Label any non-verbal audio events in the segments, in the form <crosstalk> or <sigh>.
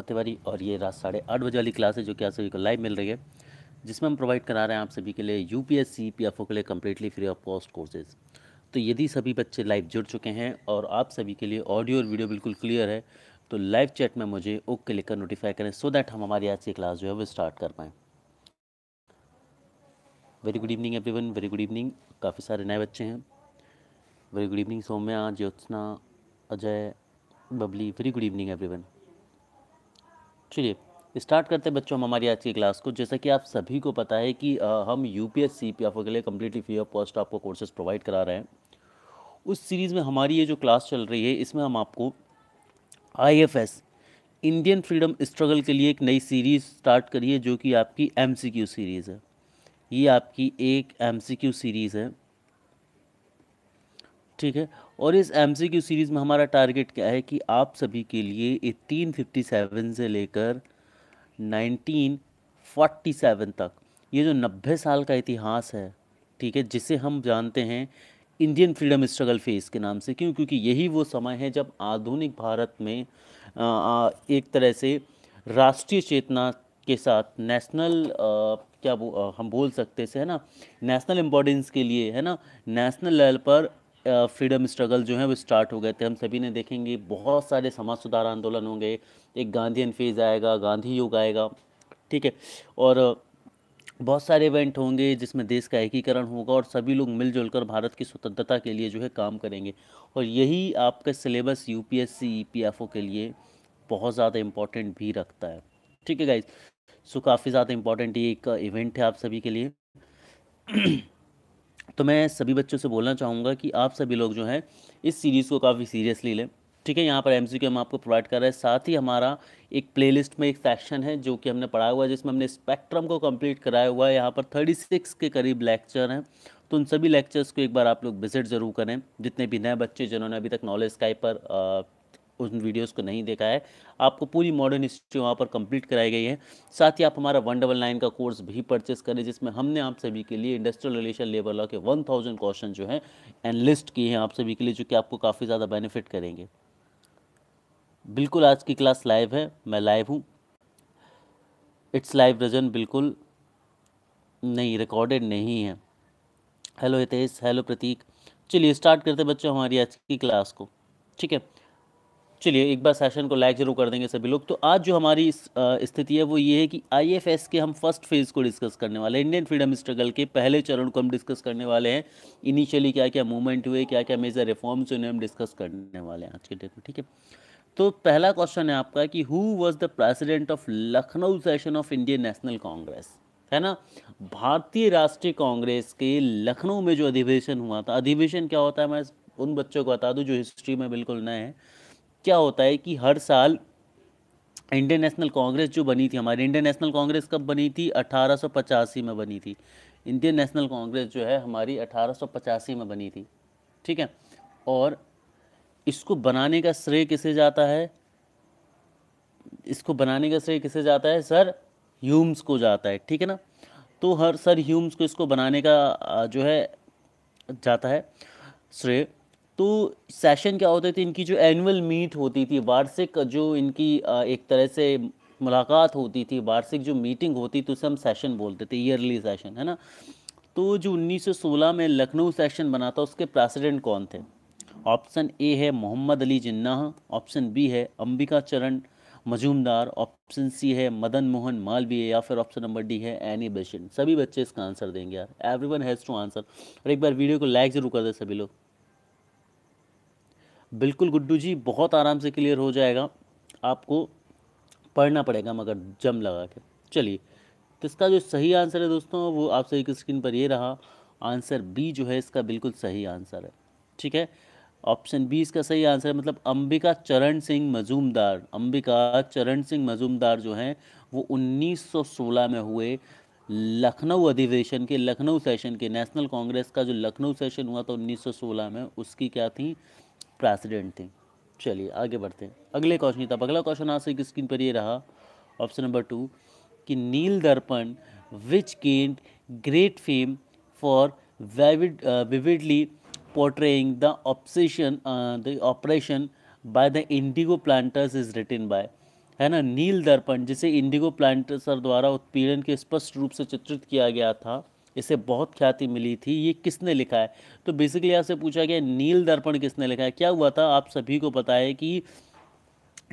मोहम्मद तिवारी और ये रात साढ़े आठ बजे वाली क्लास है जो कि आप सभी को लाइव मिल रही है जिसमें हम प्रोवाइड करा रहे हैं आप सभी के लिए U P S C P F O के लिए completely free of cost courses तो यदि सभी बच्चे लाइव जुड़ चुके हैं और आप सभी के लिए ऑडियो और वीडियो बिल्कुल क्लियर है तो लाइव चैट में मुझे ओके लिखकर नोटिफाई करें सो दैट हम हमारी आज की क्लास जो है वो स्टार्ट कर पाएँ very good evening everyone very good evening काफ़ी सारे नए बच्चे हैं very good evening Saumya Jyotsna Ajay Babli very good evening everyone चलिए स्टार्ट करते हैं बच्चों हम हमारी आज की क्लास को जैसा कि आप सभी को पता है कि आ, हम U P S C P F के लिए कम्प्लीटली फ्री ऑफ कॉस्ट आपको कोर्सेज प्रोवाइड करा रहे हैं उस सीरीज़ में हमारी ये जो क्लास चल रही है इसमें हम आपको I F S Indian freedom struggle के लिए एक नई सीरीज़ स्टार्ट करी है जो कि आपकी एम सी क्यू सीरीज़ है ये आपकी एक एम सी क्यू सीरीज़ है ठीक है और इस एम सीरीज़ में हमारा टारगेट क्या है कि आप सभी के लिए फिफ्टी सेवन से लेकर नाइनटीन सेवन तक ये जो नब्बे साल का इतिहास है ठीक है जिसे हम जानते हैं इंडियन फ्रीडम स्ट्रगल फेस के नाम से क्यों क्योंकि यही वो समय है जब आधुनिक भारत में एक तरह से राष्ट्रीय चेतना के साथ नेशनल क्या वो हम बोल सकते से है ना नेशनल इम्पोर्टेंस के लिए है ना नेशनल लेवल पर फ्रीडम स्ट्रगल जो है वो स्टार्ट हो गए थे हम सभी ने देखेंगे बहुत सारे समाज सुधार आंदोलन होंगे एक गांधी फेज़ आएगा गांधी युग आएगा ठीक है और बहुत सारे इवेंट होंगे जिसमें देश का एकीकरण होगा और सभी लोग मिलजुल कर भारत की स्वतंत्रता के लिए जो है काम करेंगे और यही आपका syllabus U P S C E P F O के लिए बहुत ज़्यादा इम्पोर्टेंट भी रखता है ठीक है गाइज सो काफ़ी ज़्यादा इम्पोर्टेंट ये एक इवेंट है आप सभी के लिए तो मैं सभी बच्चों से बोलना चाहूँगा कि आप सभी लोग जो हैं इस सीरीज़ को काफ़ी सीरियसली लें ठीक है यहाँ पर एम हम आपको प्रोवाइड कर रहे हैं साथ ही हमारा एक प्लेलिस्ट में एक सेक्शन है जो कि हमने पढ़ा हुआ है जिसमें हमने स्पेक्ट्रम को कंप्लीट कराया हुआ है यहाँ पर थर्टी सिक्स के करीब लेक्चर हैं तो उन सभी लेक्चर्स को एक बार आप लोग विजिट ज़रूर करें जितने भी नए बच्चे जिन्होंने अभी तक नॉलेज स्काई पर आ, उन वीडियोस को नहीं देखा है आपको पूरी मॉडर्न हिस्ट्री वहाँ पर कंप्लीट कराई गई है साथ ही आप हमारा वन डबल नाइन का कोर्स भी परचेस करें जिसमें हमने आप सभी के लिए इंडस्ट्रियल रिलेशन लेबर लॉ के वन थाउजेंड क्वेश्चन जो हैं एनलिस्ट किए हैं आप सभी के लिए जो कि आपको काफ़ी ज़्यादा बेनिफिट करेंगे बिल्कुल आज की क्लास लाइव है मैं लाइव हूँ इट्स लाइव रजन बिल्कुल नहीं रिकॉर्डेड नहीं है हेलो हितेश हेलो प्रतीक चलिए स्टार्ट करते बच्चों हमारी आज की क्लास को ठीक है चलिए एक बार सेशन को लाइक जरूर कर देंगे सभी लोग तो आज जो हमारी स्थिति है वो ये है कि आईएफएस के हम फर्स्ट फेज़ को डिस्कस करने वाले हैं इंडियन फ्रीडम स्ट्रगल के पहले चरण को हम डिस्कस करने वाले हैं इनिशियली क्या क्या मूवमेंट हुए क्या क्या मेजर रिफॉर्म्स हुए हम डिस्कस करने वाले हैं आज के डेट में ठीक है तो पहला क्वेश्चन है आपका कि who was the president of Lucknow session of Indian National Congress है ना भारतीय राष्ट्रीय कांग्रेस के लखनऊ में जो अधिवेशन हुआ था अधिवेशन क्या होता है मैं उन बच्चों को बता दूं जो हिस्ट्री में बिल्कुल नए हैं क्या होता है कि हर साल इंडियन नेशनल कांग्रेस जो बनी थी हमारी इंडियन नेशनल कांग्रेस कब बनी थी अठारह में बनी थी इंडियन नेशनल कांग्रेस जो है हमारी अठारह में बनी थी ठीक है और इसको बनाने का श्रेय किसे जाता है इसको बनाने का श्रेय किसे जाता है सर ह्यूम्स को जाता है ठीक है ना तो हर सर ह्यूम्स को इसको बनाने का जो है जाता है श्रेय तो सेशन क्या होते थे इनकी जो एनुअल मीट होती थी वार्षिक जो इनकी एक तरह से मुलाकात होती थी वार्षिक जो मीटिंग होती थी उसे हम सेशन बोलते थे ईयरली सेशन है ना तो जो 1916 में लखनऊ सेशन बना था उसके प्रेसिडेंट कौन थे ऑप्शन ए है मोहम्मद अली जिन्ना ऑप्शन बी है अंबिका चरण मजूमदार ऑप्शन सी है मदन मोहन मालवीय या फिर ऑप्शन नंबर डी है एनी बेशन सभी बच्चे इसका आंसर देंगे यार everyone has to answer और एक बार वीडियो को लाइक ज़रूर कर दे सभी लोग बिल्कुल गुड्डू जी बहुत आराम से क्लियर हो जाएगा आपको पढ़ना पड़ेगा मगर जम लगा के चलिए तो इसका जो सही आंसर है दोस्तों वो आप सभी की स्क्रीन पर ये रहा आंसर बी जो है इसका बिल्कुल सही आंसर है ठीक है ऑप्शन बी इसका सही आंसर है मतलब अंबिका चरण सिंह मजूमदार अंबिका चरण सिंह मजूमदार जो हैं वो 1916 में हुए लखनऊ अधिवेशन के लखनऊ सेशन के नेशनल कांग्रेस का जो लखनऊ सेशन हुआ था 1916 में उसकी क्या थी प्रेसिडेंट थे चलिए आगे बढ़ते हैं अगले क्वेश्चन की अगला क्वेश्चन आज की स्क्रीन पर ये रहा ऑप्शन नंबर टू कि Nil Darpan which gained great fame for vivid vividly portraying the oppression the operation by the indigo planters is written by है ना नील दर्पण जिसे इंडिगो प्लांटर्स द्वारा उत्पीड़न के स्पष्ट रूप से चित्रित किया गया था इसे बहुत ख्याति मिली थी ये किसने लिखा है तो बेसिकली आपसे पूछा गया नील दर्पण किसने लिखा है क्या हुआ था आप सभी को पता है कि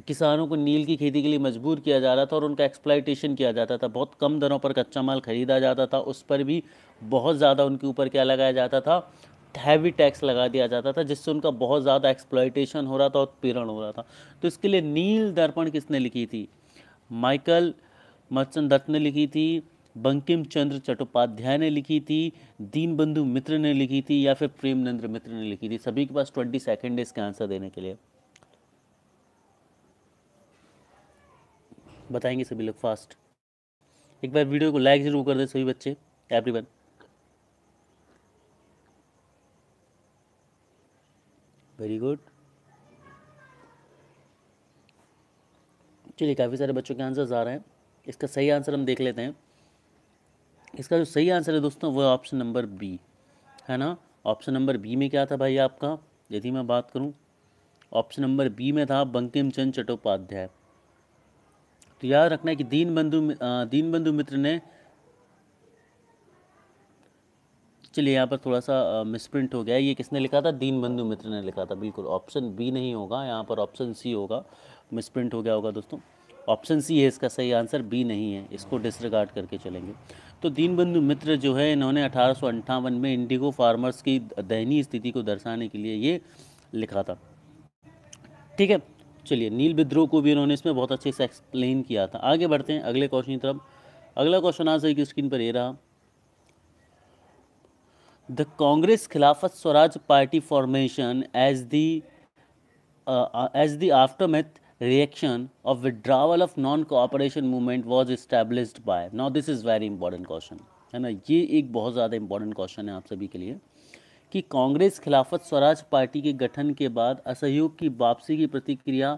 किसानों को नील की खेती के लिए मजबूर किया जा रहा था और उनका एक्सप्लाइटेशन किया जाता था बहुत कम दरों पर कच्चा माल खरीदा जाता था उस पर भी बहुत ज़्यादा उनके ऊपर क्या लगाया जाता था हैवी टैक्स लगा दिया जाता था जिससे उनका बहुत ज़्यादा एक्सप्लाइटेशन हो रहा था और हो रहा था तो इसके लिए नील दर्पण किसने लिखी थी माइकल मर्चन दत्त ने लिखी थी बंकिम चंद्र चट्टोपाध्याय ने लिखी थी दीनबंधु मित्र ने लिखी थी या फिर प्रेमनंद्र मित्र ने लिखी थी सभी के पास ट्वेंटी सेकेंड इसका आंसर देने के लिए बताएंगे सभी लोग फास्ट एक बार वीडियो को लाइक ज़रूर कर दे सभी बच्चे एवरीवन वेरी गुड चलिए काफ़ी सारे बच्चों के आंसर आ रहे हैं इसका सही आंसर हम देख लेते हैं इसका जो सही आंसर है दोस्तों वो ऑप्शन नंबर बी है ना ऑप्शन नंबर बी में क्या था भाई आपका यदि मैं बात करूं ऑप्शन नंबर बी में था बंकिम चंद चट्टोपाध्याय तो याद रखना है कि दीन बंधु दीन बंधु मित्र ने चलिए यहाँ पर थोड़ा सा मिसप्रिंट हो गया ये किसने लिखा था दीन बंधु मित्र ने लिखा था बिल्कुल ऑप्शन बी नहीं होगा यहाँ पर ऑप्शन सी होगा मिसप्रिंट हो गया होगा दोस्तों ऑप्शन सी है इसका सही आंसर बी नहीं है इसको डिसरिगार्ड करके चलेंगे तो दीनबंधु मित्र जो है इन्होंने अठारह में इंडिगो फार्मर्स की दयनीय स्थिति को दर्शाने के लिए ये लिखा था ठीक है चलिए नील विद्रोह को भी इन्होंने इसमें बहुत अच्छे से एक्सप्लेन किया था आगे बढ़ते हैं अगले क्वेश्चन की तरफ अगला क्वेश्चन आज की स्क्रीन पर ये रहा the Congress Khilafat Swaraj party formation as the as the aftermath reaction of withdrawal of non-cooperation movement was established by now this is very important question है ना ये एक बहुत ज़्यादा इम्पॉर्टेंट क्वेश्चन है आप सभी के लिए कि कांग्रेस खिलाफत स्वराज पार्टी के गठन के बाद असहयोग की वापसी की प्रतिक्रिया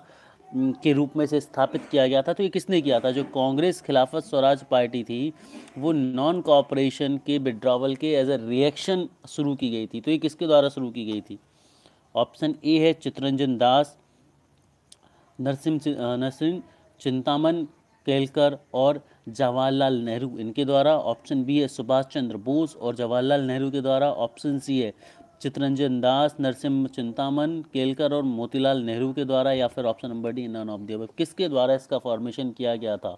के रूप में से स्थापित किया गया था तो ये किसने किया था जो कांग्रेस खिलाफत स्वराज पार्टी थी वो नॉन कॉपरेशन के विड्रावल के एज अ रिएक्शन शुरू की गई थी तो ये किसके द्वारा शुरू की गई थी ऑप्शन ए है चितरंजन दास नरसिम नरसिम चिंतामन केलकर और जवाहरलाल नेहरू इनके द्वारा ऑप्शन बी है सुभाष चंद्र बोस और जवाहरलाल नेहरू के द्वारा ऑप्शन सी है चित्रंजन दास नरसिंह चिंतामन केलकर और मोतीलाल नेहरू के द्वारा या फिर option number D none of the किसके द्वारा इसका फॉर्मेशन किया गया था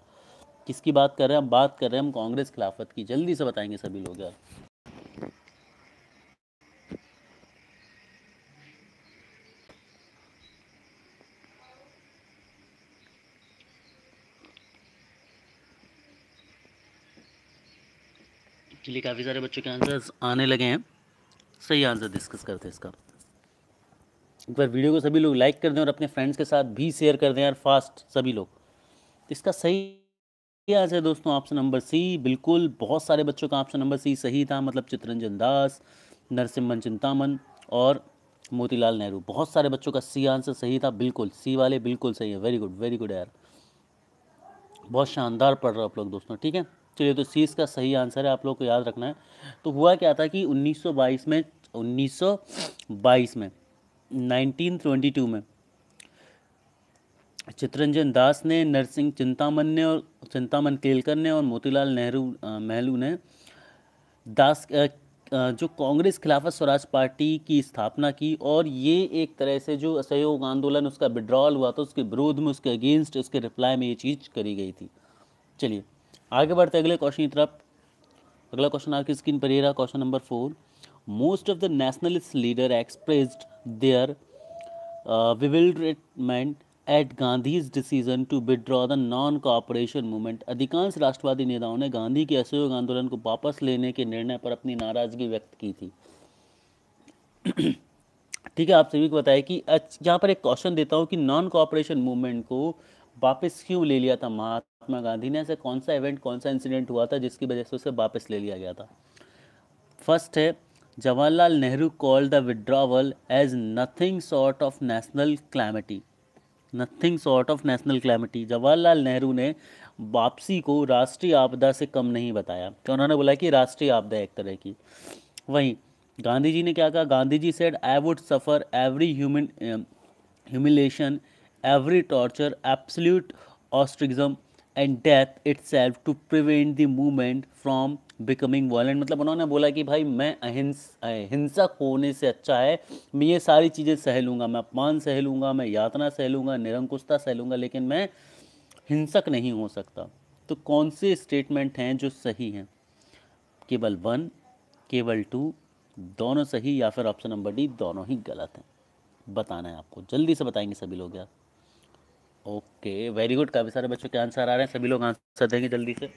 किसकी बात कर रहे हैं हम बात कर रहे हैं हम कांग्रेस खिलाफत की जल्दी से बताएंगे सभी लोग यार एक्चुअली काफ़ी सारे बच्चों के आंसर्स आने लगे हैं सही आंसर डिस्कस करते हैं इसका एक बार वीडियो को सभी लोग लाइक कर दें और अपने फ्रेंड्स के साथ भी शेयर कर दें यार फास्ट सभी लोग तो इसका सही आंसर दोस्तों ऑप्शन नंबर सी बिल्कुल बहुत सारे बच्चों का ऑप्शन नंबर सी सही था मतलब चित्रंजन दास नरसिम्हन चिंतामन और मोतीलाल नेहरू बहुत सारे बच्चों का सी आंसर सही था बिल्कुल सी वाले बिल्कुल सही है वेरी गुड वेरी गुड यार बहुत शानदार पढ़ रहे हो आप लोग दोस्तों ठीक है चलिए तो सी इसका सही आंसर है आप लोग को याद रखना है तो हुआ क्या था कि 1922 में 1922 में 1922 में चित्रंजन दास ने नरसिंह चिंतामन ने और चिंतामन केलकर ने और मोतीलाल नेहरू महलू ने दास जो कांग्रेस खिलाफत स्वराज पार्टी की स्थापना की और ये एक तरह से जो असहयोग आंदोलन उसका विड्रॉल हुआ था उसके विरोध में उसके अगेंस्ट उसके रिप्लाई में ये चीज़ करी गई थी चलिए आगे बढ़ते अगले क्वेश्चन की तरफ अगला क्वेश्चन आपकी स्क्रीन पर रहा question number four most of the nationalist leader expressed their bewilderment at Gandhi's decision to withdraw the non cooperation movement अधिकांश राष्ट्रवादी नेताओं ने गांधी के असहयोग आंदोलन को वापस लेने के निर्णय पर अपनी नाराजगी व्यक्त की थी <clears throat> ठीक है आप सभी को बताया कि यहाँ पर एक क्वेश्चन देता हूँ कि नॉन कॉपरेशन मूवमेंट को वापस क्यों ले लिया था महात्मा गांधी ने ऐसा कौन सा इवेंट कौन सा इंसिडेंट हुआ था जिसकी वजह से उसे वापस ले लिया गया था फर्स्ट है Jawaharlal Nehru call the withdrawal as nothing sort of national calamity nothing sort of national calamity Jawaharlal Nehru ने वापसी को राष्ट्रीय आपदा से कम नहीं बताया तो उन्होंने बोला कि राष्ट्रीय आपदा एक तरह की वहीं गांधी जी ने क्या कहा Gandhi ji said I would suffer every human humiliation every torture absolute ostracism and death it to prevent the movement from becoming violent मतलब उन्होंने बोला कि भाई मैं अहिंस हिंसक होने से अच्छा है मैं ये सारी चीज़ें सह मैं अपमान सह मैं यातना सह निरंकुशता सह लेकिन मैं हिंसक नहीं हो सकता तो कौन से स्टेटमेंट हैं जो सही हैं केवल वन केवल टू दोनों सही या फिर ऑप्शन नंबर डी दोनों ही गलत हैं बताना है आपको जल्दी से बताएंगे सभी लोग यार ओके वेरी गुड काफ़ी सारे बच्चों के आंसर आ रहे हैं सभी लोग आंसर देंगे जल्दी से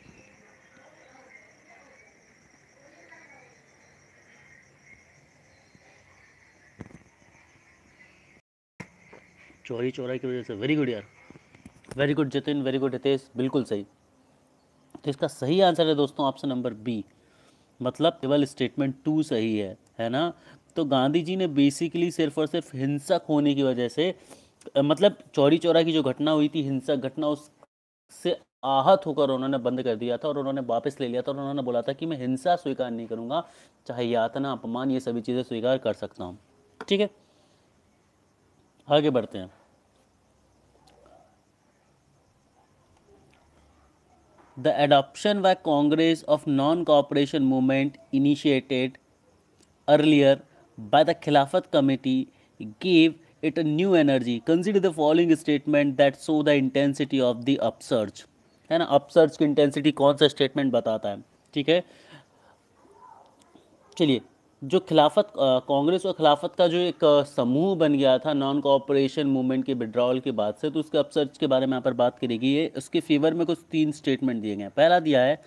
चोरी चोरा की वजह से वेरी गुड यार very good Jitin very good Hitesh बिल्कुल सही तो इसका सही आंसर है दोस्तों ऑप्शन नंबर बी मतलब केवल स्टेटमेंट टू सही है है ना तो गांधी जी ने बेसिकली सिर्फ और सिर्फ हिंसक होने की वजह से मतलब चौरी चौरा की जो घटना हुई थी हिंसक घटना उससे आहत होकर उन्होंने बंद कर दिया था और उन्होंने वापस ले लिया था और उन्होंने बोला था कि मैं हिंसा स्वीकार नहीं करूँगा चाहे यातना अपमान ये सभी चीज़ें स्वीकार कर सकता हूँ ठीक है आगे बढ़ते हैं the adoption by Congress of non cooperation movement initiated earlier by the Khilafat committee give it a new energy consider the following statement that show the intensity of the upsurge है ना अपसर्च की इंटेंसिटी कौन सा स्टेटमेंट बताता है ठीक है चलिए जो खिलाफत कांग्रेस और खिलाफत का जो एक समूह बन गया था नॉन कोऑपरेशन मूवमेंट के विड्रॉल के बाद से तो उसके अपसर्च के बारे में यहाँ पर बात करेगी ये उसके फेवर में कुछ तीन स्टेटमेंट दिए गए पहला दिया है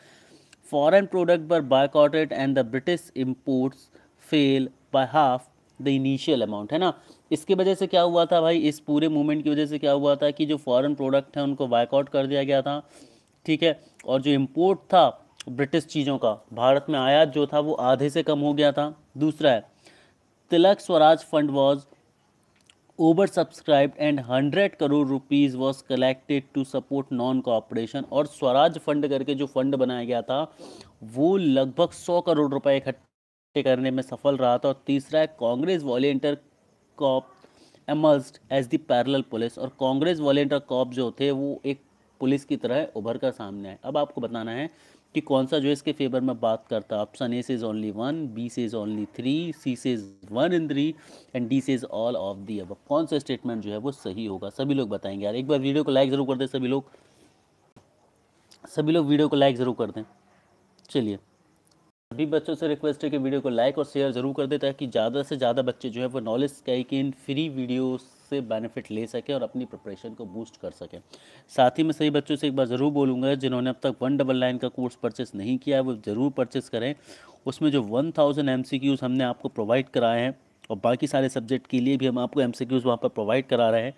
फॉरेन प्रोडक्ट पर boycotted and the British imports fell by half the initial amount है ना इसकी वजह से क्या हुआ था भाई इस पूरे मूवमेंट की वजह से क्या हुआ था कि जो फॉरेन प्रोडक्ट हैं उनको बाइकआउट कर दिया गया था ठीक है और जो इम्पोर्ट था ब्रिटिश चीज़ों का भारत में आयात जो था वो आधे से कम हो गया था दूसरा है Tilak Swaraj fund was over subscribe and hundred crore rupees was collected to support non cooperation और स्वराज फंड करके जो फंड बनाया गया था वो लगभग सौ करोड़ रुपए इकट्ठे करने में सफल रहा था और तीसरा है Congress volunteer corps emerged as the parallel police और कांग्रेस वॉलेंटियर कॉप जो थे वो एक पुलिस की तरह उभर कर सामने आए अब आपको बताना है कि कौन सा जो इसके फेवर में बात करता ऑप्शन ए से इज़ ओनली वन बी से इज़ ओनली थ्री सी से is one in three and D से इज़ ऑल ऑफ दी अब कौन सा स्टेटमेंट जो है वो सही होगा सभी लोग बताएंगे यार एक बार वीडियो को लाइक ज़रूर कर दें सभी लोग सभी लोग वीडियो को लाइक ज़रूर कर दें चलिए सभी बच्चों से रिक्वेस्ट है कि वीडियो को लाइक और शेयर ज़रूर कर दे ताकि ज़्यादा से ज़्यादा बच्चे जो है वो नॉलेज का कि इन फ्री वीडियो से बेनिफिट ले सकें और अपनी प्रिपरेशन को बूस्ट कर सकें साथ ही मैं सभी बच्चों से एक बार ज़रूर बोलूँगा जिन्होंने अब तक वन डबल नाइन का कोर्स परचेस नहीं किया है वो ज़रूर परचेस करें उसमें जो वन थाउजेंड एम हमने आपको प्रोवाइड कराए हैं और बाकी सारे सब्जेक्ट के लिए भी हम आपको एम सी क्यूज़ वहाँ पर प्रोवाइड करा रहे हैं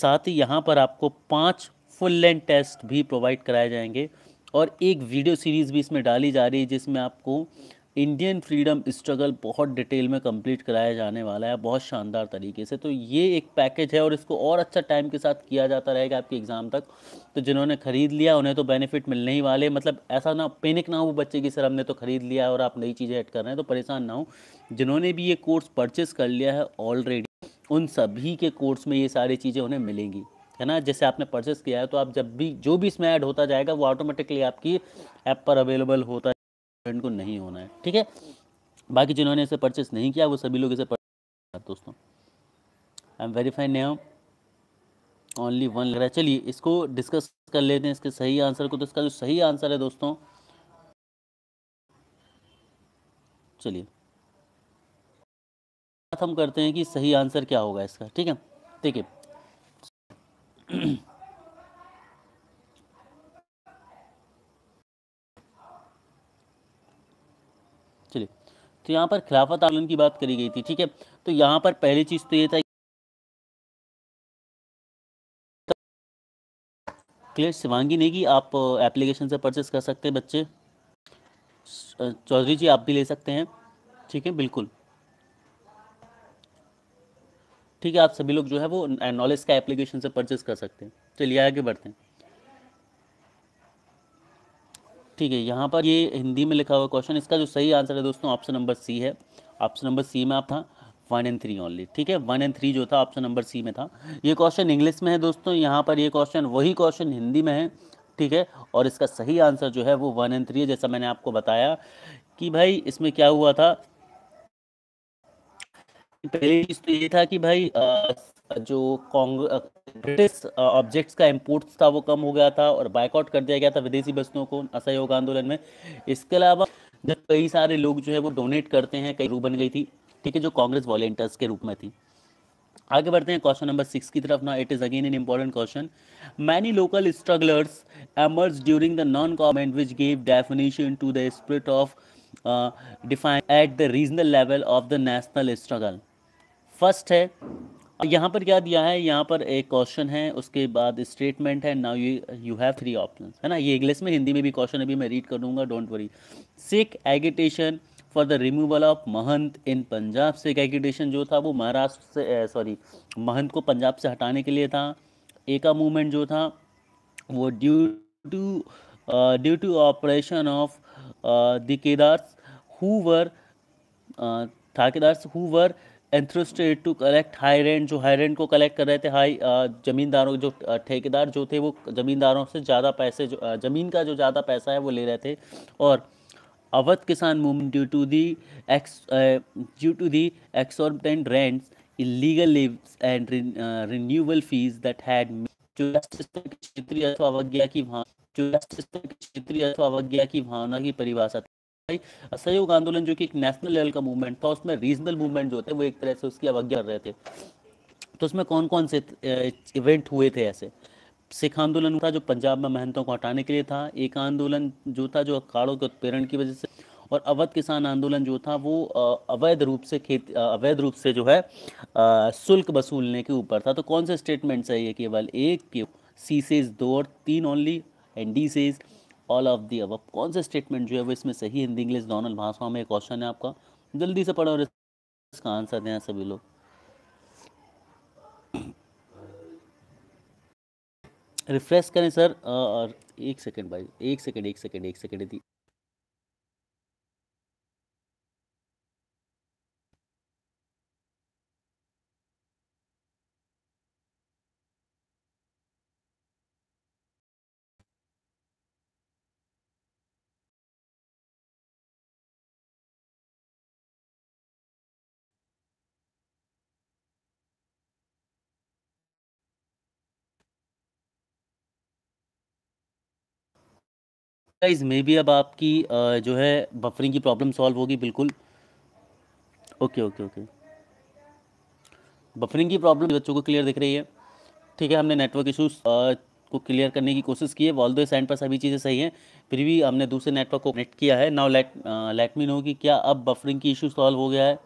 साथ ही यहाँ पर आपको पाँच फुल लेंथ टेस्ट भी प्रोवाइड कराए जाएंगे और एक वीडियो सीरीज़ भी इसमें डाली जा रही है जिसमें आपको इंडियन फ्रीडम स्ट्रगल बहुत डिटेल में कंप्लीट कराया जाने वाला है बहुत शानदार तरीके से तो ये एक पैकेज है और इसको और अच्छा टाइम के साथ किया जाता रहेगा आपके एग्ज़ाम तक तो जिन्होंने ख़रीद लिया उन्हें तो बेनिफिट मिलने ही वाले मतलब ऐसा ना पेनिक ना हो बच्चे की सर हमने तो ख़रीद लिया और आप नई चीज़ें ऐड कर रहे हैं तो परेशान ना हो जिन्होंने भी ये कोर्स परचेस कर लिया है ऑलरेडी उन सभी के कोर्स में ये सारी चीज़ें उन्हें मिलेंगी है ना जैसे आपने परचेस किया है तो आप जब भी जो भी इसमें ऐड होता जाएगा वो ऑटोमेटिकली आपकी ऐप पर अवेलेबल होता को नहीं होना है ठीक है बाकी जिन्होंने इसे परचेस नहीं किया वो सभी लोग इसे दोस्तों I am verified name only one लग रहा है चलिए इसको डिस्कस कर लेते हैं इसके सही आंसर को तो इसका जो सही आंसर है दोस्तों चलिए हम करते हैं कि सही आंसर क्या होगा इसका ठीक है ठीक है <clears throat> चलिए तो यहाँ पर खिलाफत आंदोलन की बात करी गई थी ठीक है तो यहाँ पर पहली चीज़ तो ये था क्लियर शिवांगी नेगी आप एप्लीकेशन से परचेस कर सकते हैं बच्चे चौधरी जी आप भी ले सकते हैं ठीक है बिल्कुल ठीक है आप सभी लोग जो है वो नॉलेज का एप्लीकेशन से परचेज कर सकते हैं चलिए आगे बढ़ते हैं ठीक है यहाँ पर ये हिंदी में लिखा हुआ क्वेश्चन इसका जो सही आंसर है दोस्तों ऑप्शन नंबर सी है ऑप्शन नंबर सी में आप था वन एंड थ्री ओनली ठीक है वन एंड थ्री जो था ऑप्शन नंबर सी में था ये क्वेश्चन इंग्लिश में है दोस्तों यहाँ पर ये क्वेश्चन वही क्वेश्चन हिंदी में है ठीक है और इसका सही आंसर जो है वो वन एंड थ्री है जैसा मैंने आपको बताया कि भाई इसमें क्या हुआ था पहली चीज तो ये था कि भाई जो ब्रिटिश ऑब्जेक्ट्स का इम्पोर्ट्स था वो कम हो गया था और बाइकआउट कर दिया गया था विदेशी वस्तुओं को असहयोग आंदोलन में इसके अलावा जब कई सारे लोग जो है वो डोनेट करते हैं कई रूप बन गई थी ठीक है जो कांग्रेस वॉलेंटियर्स के रूप में थी आगे बढ़ते हैं क्वेश्चन नंबर सिक्स की तरफ ना it is again an important question many local strugglers emerged during the non government which gave definition to the spirit of defiance at the regional level of the national struggle first है तो यहाँ पर क्या दिया है यहाँ पर एक क्वेश्चन है उसके बाद स्टेटमेंट है now you you have three option है ना ये इंग्लिश में हिंदी में भी क्वेश्चन अभी मैं रीड कर दूंगा don't worry Sikh agitation for the removal of mahant in Punjab Sikh agitation जो था वो महाराष्ट्र से सॉरी महंत को पंजाब से हटाने के लिए था एका मूवमेंट जो था वो due to due to operation of the केदार्स who were thekedars who were entrusted to collect high rent जो हाई रेंट को कलेक्ट कर रहे थे हाई ज़मींदारों जो ठेकेदार जो थे वो ज़मींदारों से ज़्यादा पैसे जो ज़मीन का जो ज़्यादा पैसा है वो ले रहे थे और Awadh Kisan movement due to the ex due to the exorbitant rents illegal and re, uh, renewal fees that जो क्षेत्रीय अथवा अवज्ञा की भावना जो क्षेत्रीय अथवा अवज्ञा की भावना की परिभाषा असहयोग आंदोलन जो कि एक नेशनल लेवल का मूवमेंट था उसमें रीजनल मूवमेंट जो होते हैं वो एक तरह से उसकी अवज्ञा कर रहे थे तो उसमें कौन कौन से इवेंट हुए थे ऐसे सिख आंदोलन था जो पंजाब में महंतों को हटाने के लिए था एक आंदोलन जो था जो अखाड़ों के उत्पीड़न की वजह से और अवध किसान आंदोलन जो था वो अवैध रूप से खेत अवैध रूप से जो है शुल्क वसूलने के ऊपर था तो कौन से स्टेटमेंट्स है केवल एक के सी सेज दो और तीन only and D says all of the अब कौन सा स्टेटमेंट जो है वो इसमें सही हिंदी इंग्लिश दोनों भाषाओं में क्वेश्चन है आपका जल्दी से पढ़ो और इसका आंसर दें सभी लोग रिफ्रेश करें सर और एक सेकंड भाई एक सेकंड एक सेकंड एक सेकंड गाइज मे बी अब आपकी जो है बफरिंग की प्रॉब्लम सॉल्व होगी बिल्कुल ओके ओके ओके बफरिंग की प्रॉब्लम बच्चों को क्लियर दिख रही है ठीक है हमने नेटवर्क इशूज़ को क्लियर करने की कोशिश की है वॉल दो साइड पर सभी चीज़ें सही हैं फिर भी हमने दूसरे नेटवर्क को कनेक्ट किया है now let let me know कि क्या अब बफरिंग की इशू सॉल्व हो गया है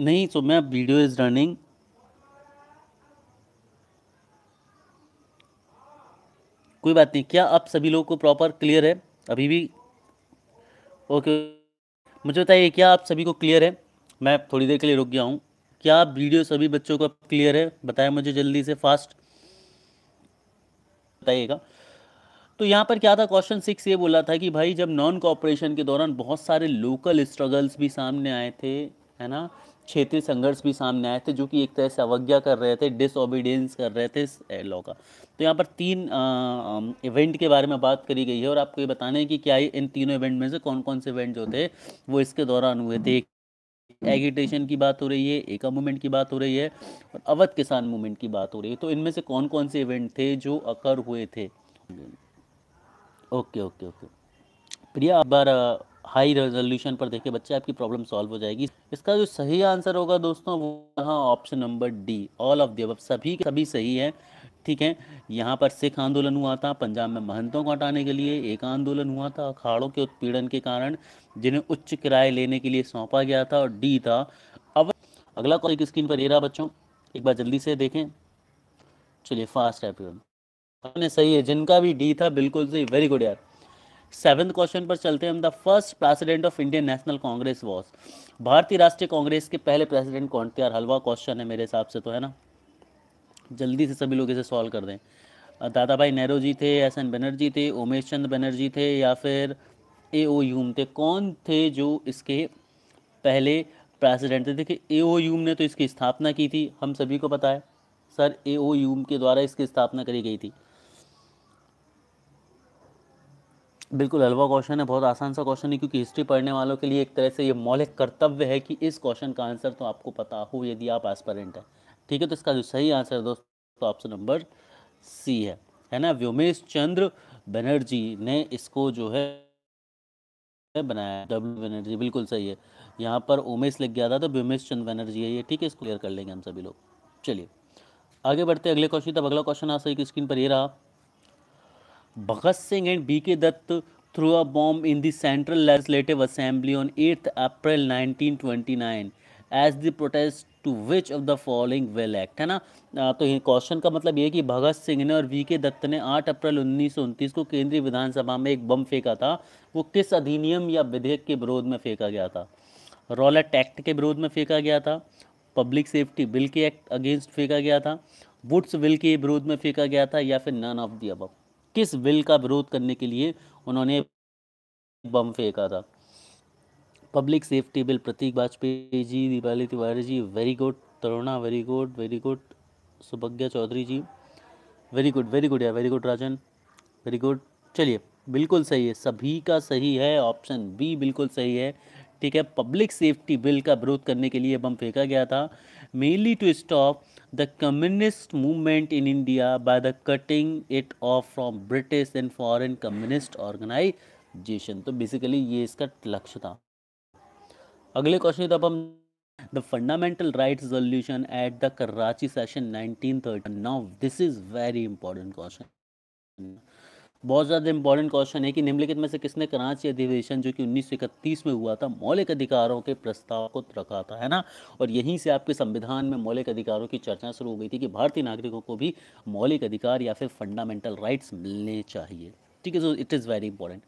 नहीं सो मैं वीडियो इज़ रनिंग कोई बात नहीं क्या आप सभी लोगों को प्रॉपर क्लियर है अभी भी ओके मुझे बताइए क्या आप सभी को क्लियर है मैं थोड़ी देर के लिए रुक गया हूँ क्या वीडियो सभी बच्चों को क्लियर है बताएं मुझे जल्दी से फास्ट बताइएगा तो यहाँ पर क्या था क्वेश्चन सिक्स ये बोला था कि भाई जब नॉन कॉपरेशन के दौरान बहुत सारे लोकल स्ट्रगल्स भी सामने आए थे है ना क्षेत्रीय संघर्ष भी सामने आए थे जो कि एक तरह से अवज्ञा कर रहे थे डिसओबीडियंस कर रहे थे इस लॉ का तो यहाँ पर तीन आ, इवेंट के बारे में बात करी गई है और आपको ये बताना है कि क्या इन तीनों इवेंट में से कौन कौन से इवेंट जो थे वो इसके दौरान हुए थे एगिटेशन की बात हो रही है एका मूवमेंट की बात हो रही है और अवध किसान मूवमेंट की बात हो रही है तो इनमें से कौन कौन से इवेंट थे जो अकर हुए थे ओके ओके ओके प्रिया अब बार हाई रेजोल्यूशन पर देखे बच्चे आपकी प्रॉब्लम सॉल्व हो जाएगी इसका जो सही आंसर होगा दोस्तों वो यहाँ option number D all of the सभी सभी सही है ठीक है यहाँ पर सिख आंदोलन हुआ था पंजाब में महंतों को हटाने के लिए एक आंदोलन हुआ था अखाड़ों के उत्पीड़न के कारण जिन्हें उच्च किराए लेने के लिए सौंपा गया था और डी था अब अगला कॉल एक स्क्रीन पर दे रहा बच्चों एक बार जल्दी से देखें चलिए फास्ट है सही है जिनका भी डी था बिल्कुल सही वेरी गुड यार सेवन्थ क्वेश्चन पर चलते हैं the first president of Indian National Congress was भारतीय राष्ट्रीय कांग्रेस के पहले प्रेसिडेंट कौन थे यार हलवा क्वेश्चन है मेरे हिसाब से तो है ना जल्दी से सभी लोग इसे सॉल्व कर दें दादा भाई नेहरू जी थे एस एन बनर्जी थे उमेश चंद्र बनर्जी थे या फिर ए ओ यूम थे कौन थे जो इसके पहले प्रेसिडेंट थे देखिए ए ओ यूम ने तो इसकी स्थापना की थी हम सभी को पता है सर ए ओ यूम के द्वारा इसकी स्थापना करी गई थी बिल्कुल हलवा क्वेश्चन है बहुत आसान सा क्वेश्चन है क्योंकि हिस्ट्री पढ़ने वालों के लिए एक तरह से ये मौलिक कर्तव्य है कि इस क्वेश्चन का आंसर तो आपको पता हो यदि आप एस्परेंट हैं ठीक है तो इसका जो सही आंसर है दोस्तों ऑप्शन नंबर सी है है ना व्योमेश चंद्र बनर्जी ने इसको जो है बनाया डब्ल्यू बनर्जी बिल्कुल सही है यहाँ पर उमेश लिख गया था तो व्योमेश चंद्र बनर्जी है ये ठीक है इसको क्लियर कर लेंगे हम सभी लोग चलिए आगे बढ़ते अगले क्वेश्चन तब अगला क्वेश्चन आ सही स्क्रीन पर ये रहा भगत Singh and B K Dutt threw a bomb in central legislative assembly on eighth April nineteen twenty nine as the protest to which of the following will act है ना तो ये क्वेश्चन का मतलब ये कि भगत सिंह ने और वी के दत्त ने 8 अप्रैल उन्नीस सौ उनतीस को केंद्रीय विधानसभा में एक बम फेंका था वो किस अधिनियम या विधेयक के विरोध में फेंका गया था रॉलेट एक्ट के विरोध में फेंका गया था पब्लिक सेफ्टी बिल के एक्ट अगेंस्ट फेंका गया था वुड्स बिल के विरोध में फेंका गया था या फिर नन ऑफ दी अबव किस बिल का विरोध करने के लिए उन्होंने बम फेंका था public safety bill Prateek Vajpayee ji Deepali Tiwari ji very good Taruna very good very good Subhagya Chaudhary ji very good very good या very good Rajan very good चलिए बिल्कुल सही है सभी का सही है ऑप्शन बी बिल्कुल सही है ठीक है पब्लिक सेफ्टी बिल का विरोध करने के लिए बम फेंका गया था mainly to stop the communist movement in India by the cutting it off from British and foreign communist organisation तो बेसिकली ये इसका लक्ष्य था अगले क्वेश्चन अब हम fundamental right resolution at the Karachi session nineteen thirty now this is very important question बहुत ज़्यादा इंपॉर्टेंट क्वेश्चन है कि निम्नलिखित में से किसने कराची अधिवेशन जो कि उन्नीस में हुआ था मौलिक अधिकारों के प्रस्ताव को रखा था है ना और यहीं से आपके संविधान में मौलिक अधिकारों की चर्चा शुरू हो गई थी कि भारतीय नागरिकों को भी मौलिक अधिकार या फिर फंडामेंटल राइट्स मिलने चाहिए ठीक है so it is very important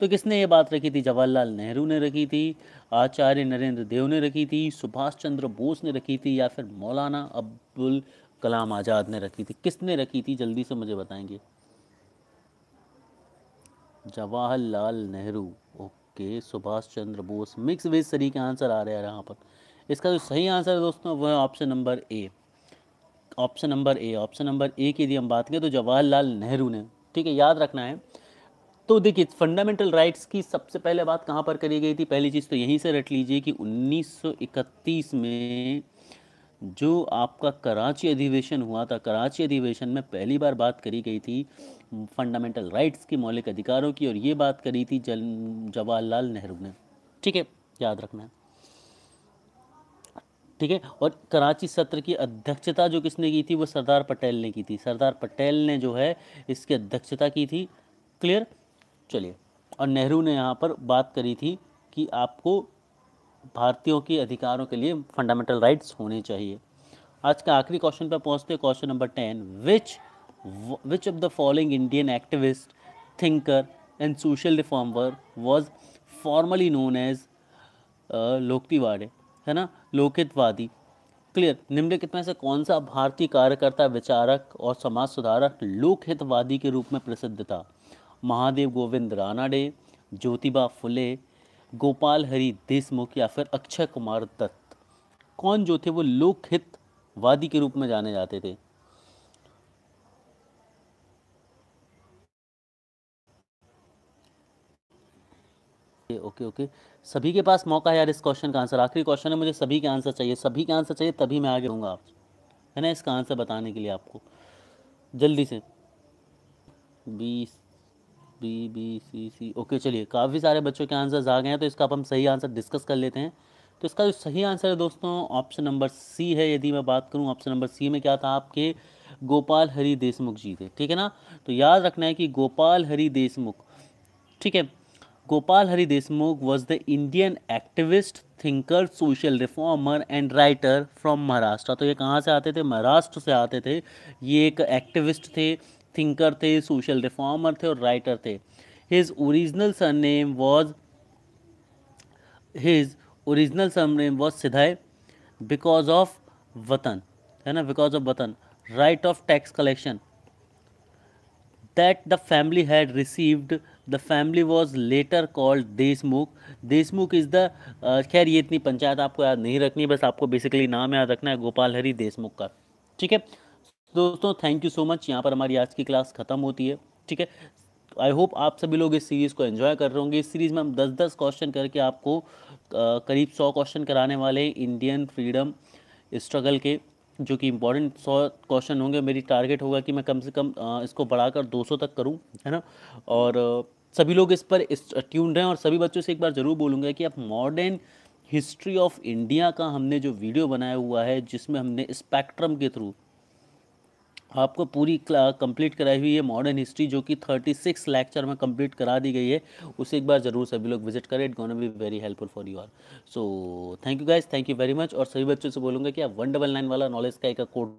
तो किसने ये बात रखी थी जवाहरलाल नेहरू ने रखी थी आचार्य नरेंद्र देव ने रखी थी सुभाष चंद्र बोस ने रखी थी या फिर मौलाना अब्दुल कलाम आज़ाद ने रखी थी किसने रखी थी जल्दी से मुझे बताएंगे Jawaharlal Nehru okay Subhash Chandra Bose mix veg sorry के आंसर आ रहे हैं यहाँ पर इसका जो सही आंसर है दोस्तों वह option number A option number A option number A की यदि हम बात करें तो जवाहरलाल नेहरू ने ठीक है याद रखना है तो देखिए फंडामेंटल राइट्स की सबसे पहले बात कहाँ पर करी गई थी पहली चीज़ तो यहीं से रट लीजिए कि 1931 में जो आपका कराची अधिवेशन हुआ था कराची अधिवेशन में पहली बार बात करी गई थी फंडामेंटल राइट्स की मौलिक अधिकारों की और ये बात करी थी जल जवाहरलाल नेहरू ने ठीक है याद रखना है ठीक है और कराची सत्र की अध्यक्षता जो किसने की थी वो सरदार पटेल ने की थी सरदार पटेल ने जो है इसकी अध्यक्षता की थी क्लियर चलिए और नेहरू ने यहाँ पर बात करी थी कि आपको भारतीयों के अधिकारों के लिए फंडामेंटल राइट्स होने चाहिए आज के आखिरी क्वेश्चन पर पहुंचते हैं question number ten which which of the following Indian activist thinker and social reformer was formerly known as Lokhitwadi है ना लोकितवादी क्लियर निम्नलिखित में से कौन सा भारतीय कार्यकर्ता विचारक और समाज सुधारक लोकहितवादी के रूप में प्रसिद्ध था महादेव गोविंद रानाडे ज्योतिबा फुले गोपाल हरी देशमुख या फिर अक्षय कुमार दत्त कौन जो थे वो लोकहित वादी के रूप में जाने जाते थे ओके ओके सभी के पास मौका है यार इस क्वेश्चन का आंसर आखिरी क्वेश्चन है मुझे सभी के आंसर चाहिए सभी के आंसर चाहिए तभी मैं आगे दूंगा आप है ना इसका आंसर बताने के लिए आपको जल्दी से बीस B B C C okay चलिए काफ़ी सारे बच्चों के आंसर्स आ गए हैं तो इसका हम सही आंसर डिस्कस कर लेते हैं तो इसका जो सही आंसर है दोस्तों ऑप्शन नंबर सी है यदि मैं बात करूं ऑप्शन नंबर सी में क्या था आपके गोपाल हरी देशमुख जी थे ठीक है ना तो याद रखना है कि गोपाल हरी देशमुख ठीक है Gopal Hari Deshmukh was the Indian activist thinker social reformer and writer from Maharashtra तो ये कहाँ से आते थे महाराष्ट्र से आते थे ये एक एक्टिविस्ट थे थिंकर थे सोशल रिफॉर्मर थे और राइटर थे his original surname was his original surname was Sidhaye because of वतन है ना बिकॉज ऑफ वतन right of tax collection that the family had received the family was later called Deshmukh Deshmukh is the खैर ये इतनी पंचायत आपको याद नहीं रखनी बस आपको बेसिकली नाम याद रखना है गोपाल हरी देशमुख का ठीक है दोस्तों थैंक यू सो मच यहाँ पर हमारी आज की क्लास खत्म होती है ठीक है आई होप आप सभी लोग इस सीरीज़ को एंजॉय कर रहे होंगे इस सीरीज़ में हम 10-10 क्वेश्चन करके आपको करीब 100 क्वेश्चन कराने वाले हैं इंडियन फ्रीडम स्ट्रगल के जो कि इंपॉर्टेंट सौ क्वेश्चन होंगे मेरी टारगेट होगा कि मैं कम से कम इसको बढ़ाकर 200 तक करूं है ना और सभी लोग इस पर ट्यून रहें और सभी बच्चों से एक बार ज़रूर बोलूँगा कि आप मॉडर्न हिस्ट्री ऑफ इंडिया का हमने जो वीडियो बनाया हुआ है जिसमें हमने स्पेक्ट्रम के थ्रू आपको पूरी कंप्लीट कराई हुई है मॉडर्न हिस्ट्री जो कि 36 लेक्चर में कंप्लीट करा दी गई है उसे एक बार ज़रूर सभी लोग विजिट करें it gonna be very helpful for you are so thank you guys thank you very much और सभी बच्चों से बोलूँगा कि आप वन डबल नाइन वाला नॉलेज का एक कोड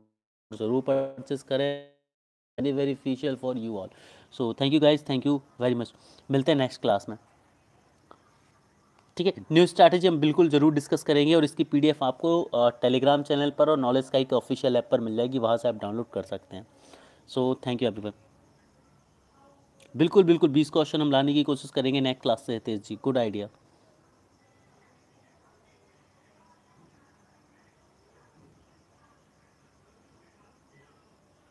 ज़रूर परचेस करें very very for you all so thank you guys thank you very much मिलते हैं नेक्स्ट क्लास में ठीक है न्यू स्ट्रैटेजी हम बिल्कुल ज़रूर डिस्कस करेंगे और इसकी पीडीएफ आपको टेलीग्राम चैनल पर और नॉलेज का एक ऑफिशियल ऐप पर मिल जाएगी वहाँ से आप डाउनलोड कर सकते हैं सो थैंक यू अभी बिल्कुल बिल्कुल बीस क्वेश्चन हम लाने की कोशिश करेंगे नेक्स्ट क्लास से हितेश जी गुड आइडिया